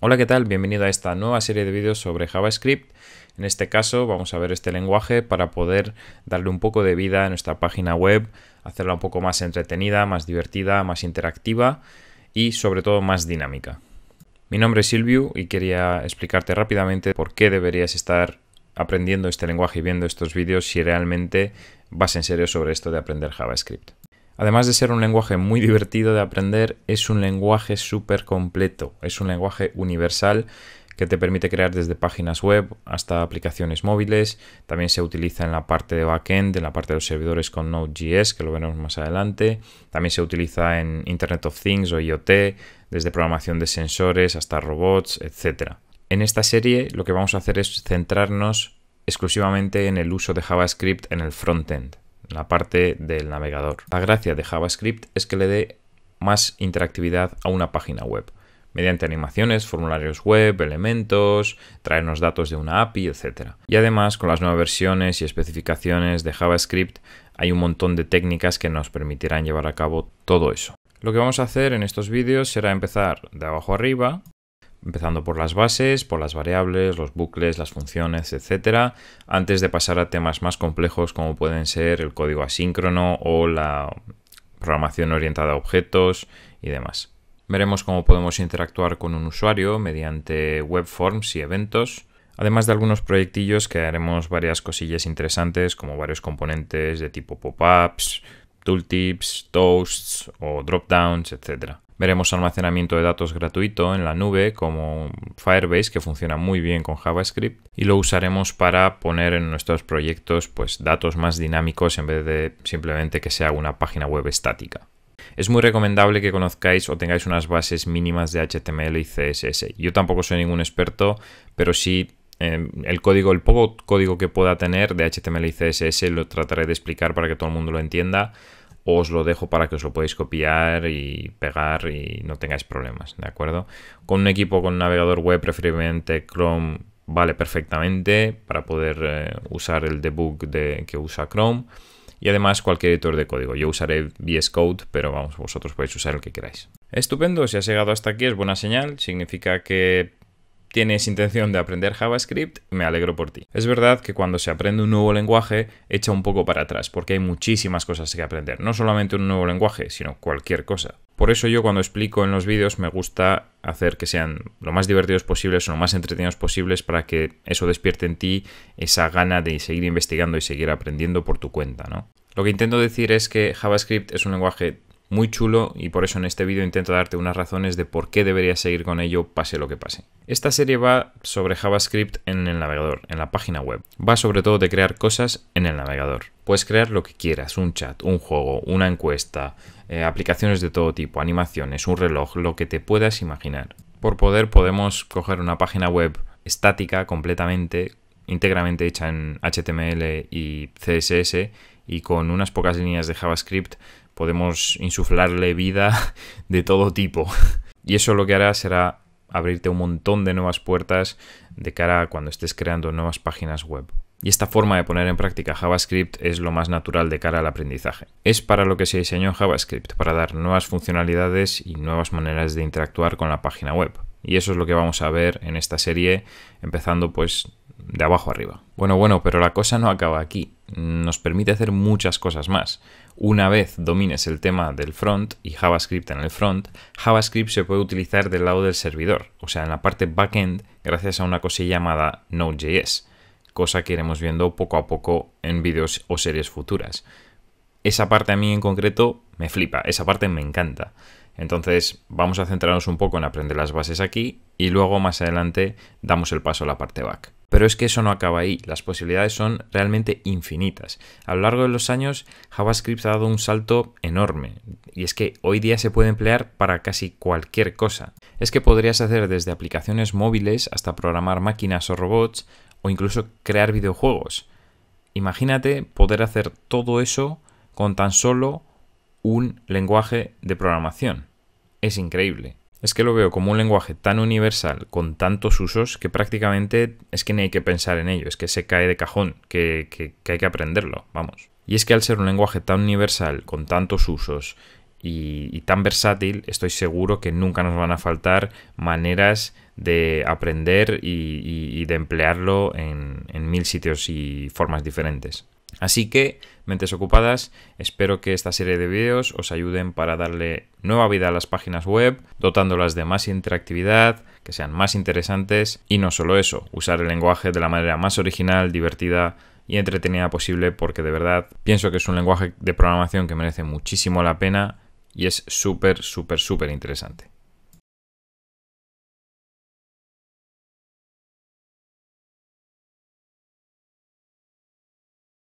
Hola, ¿qué tal? Bienvenido a esta nueva serie de vídeos sobre JavaScript. En este caso vamos a ver este lenguaje para poder darle un poco de vida a nuestra página web, hacerla un poco más entretenida, más divertida, más interactiva y sobre todo más dinámica. Mi nombre es Silvio y quería explicarte rápidamente por qué deberías estar aprendiendo este lenguaje y viendo estos vídeos si realmente vas en serio sobre esto de aprender JavaScript. Además de ser un lenguaje muy divertido de aprender, es un lenguaje súper completo, es un lenguaje universal que te permite crear desde páginas web hasta aplicaciones móviles. También se utiliza en la parte de backend, en la parte de los servidores con Node.js, que lo veremos más adelante. También se utiliza en Internet of Things o IoT, desde programación de sensores hasta robots, etc. En esta serie lo que vamos a hacer es centrarnos exclusivamente en el uso de JavaScript en el frontend la parte del navegador. La gracia de JavaScript es que le dé más interactividad a una página web, mediante animaciones, formularios web, elementos, traernos datos de una API, etc. Y además, con las nuevas versiones y especificaciones de JavaScript, hay un montón de técnicas que nos permitirán llevar a cabo todo eso. Lo que vamos a hacer en estos vídeos será empezar de abajo arriba empezando por las bases, por las variables, los bucles, las funciones, etcétera, antes de pasar a temas más complejos como pueden ser el código asíncrono o la programación orientada a objetos y demás. Veremos cómo podemos interactuar con un usuario mediante webforms y eventos, además de algunos proyectillos que haremos varias cosillas interesantes como varios componentes de tipo pop-ups, tooltips, toasts o dropdowns, etcétera. Veremos almacenamiento de datos gratuito en la nube como Firebase que funciona muy bien con JavaScript y lo usaremos para poner en nuestros proyectos pues, datos más dinámicos en vez de simplemente que sea una página web estática. Es muy recomendable que conozcáis o tengáis unas bases mínimas de HTML y CSS. Yo tampoco soy ningún experto, pero sí em, el código, el poco código que pueda tener de HTML y CSS lo trataré de explicar para que todo el mundo lo entienda os lo dejo para que os lo podáis copiar y pegar y no tengáis problemas, ¿de acuerdo? Con un equipo con un navegador web, preferiblemente Chrome, vale perfectamente para poder eh, usar el debug de, que usa Chrome y además cualquier editor de código. Yo usaré VS Code, pero vamos, vosotros podéis usar el que queráis. Estupendo, si has llegado hasta aquí es buena señal, significa que tienes intención de aprender JavaScript, me alegro por ti. Es verdad que cuando se aprende un nuevo lenguaje, echa un poco para atrás, porque hay muchísimas cosas que aprender, no solamente un nuevo lenguaje, sino cualquier cosa. Por eso yo cuando explico en los vídeos me gusta hacer que sean lo más divertidos posibles o lo más entretenidos posibles para que eso despierte en ti esa gana de seguir investigando y seguir aprendiendo por tu cuenta, ¿no? Lo que intento decir es que JavaScript es un lenguaje muy chulo y por eso en este vídeo intento darte unas razones de por qué deberías seguir con ello pase lo que pase. Esta serie va sobre JavaScript en el navegador, en la página web. Va sobre todo de crear cosas en el navegador. Puedes crear lo que quieras, un chat, un juego, una encuesta, eh, aplicaciones de todo tipo, animaciones, un reloj, lo que te puedas imaginar. Por poder podemos coger una página web estática completamente, íntegramente hecha en HTML y CSS y con unas pocas líneas de JavaScript podemos insuflarle vida de todo tipo. Y eso lo que hará será abrirte un montón de nuevas puertas de cara a cuando estés creando nuevas páginas web. Y esta forma de poner en práctica JavaScript es lo más natural de cara al aprendizaje. Es para lo que se diseñó JavaScript, para dar nuevas funcionalidades y nuevas maneras de interactuar con la página web. Y eso es lo que vamos a ver en esta serie, empezando pues de abajo arriba. Bueno, bueno, pero la cosa no acaba aquí nos permite hacer muchas cosas más. Una vez domines el tema del front y JavaScript en el front, JavaScript se puede utilizar del lado del servidor, o sea, en la parte backend, gracias a una cosilla llamada Node.js, cosa que iremos viendo poco a poco en vídeos o series futuras. Esa parte a mí en concreto me flipa, esa parte me encanta. Entonces vamos a centrarnos un poco en aprender las bases aquí y luego más adelante damos el paso a la parte back. Pero es que eso no acaba ahí, las posibilidades son realmente infinitas. A lo largo de los años, JavaScript ha dado un salto enorme, y es que hoy día se puede emplear para casi cualquier cosa. Es que podrías hacer desde aplicaciones móviles hasta programar máquinas o robots, o incluso crear videojuegos. Imagínate poder hacer todo eso con tan solo un lenguaje de programación. Es increíble. Es que lo veo como un lenguaje tan universal, con tantos usos, que prácticamente es que ni hay que pensar en ello, es que se cae de cajón, que, hay que aprenderlo, vamos. Y es que al ser un lenguaje tan universal, con tantos usos y, tan versátil, estoy seguro que nunca nos van a faltar maneras de aprender y, de emplearlo en, en mil sitios y formas diferentes. Así que, mentes ocupadas, espero que esta serie de vídeos os ayuden para darle nueva vida a las páginas web, dotándolas de más interactividad, que sean más interesantes y no solo eso, usar el lenguaje de la manera más original, divertida y entretenida posible porque de verdad pienso que es un lenguaje de programación que merece muchísimo la pena y es súper, súper, súper interesante.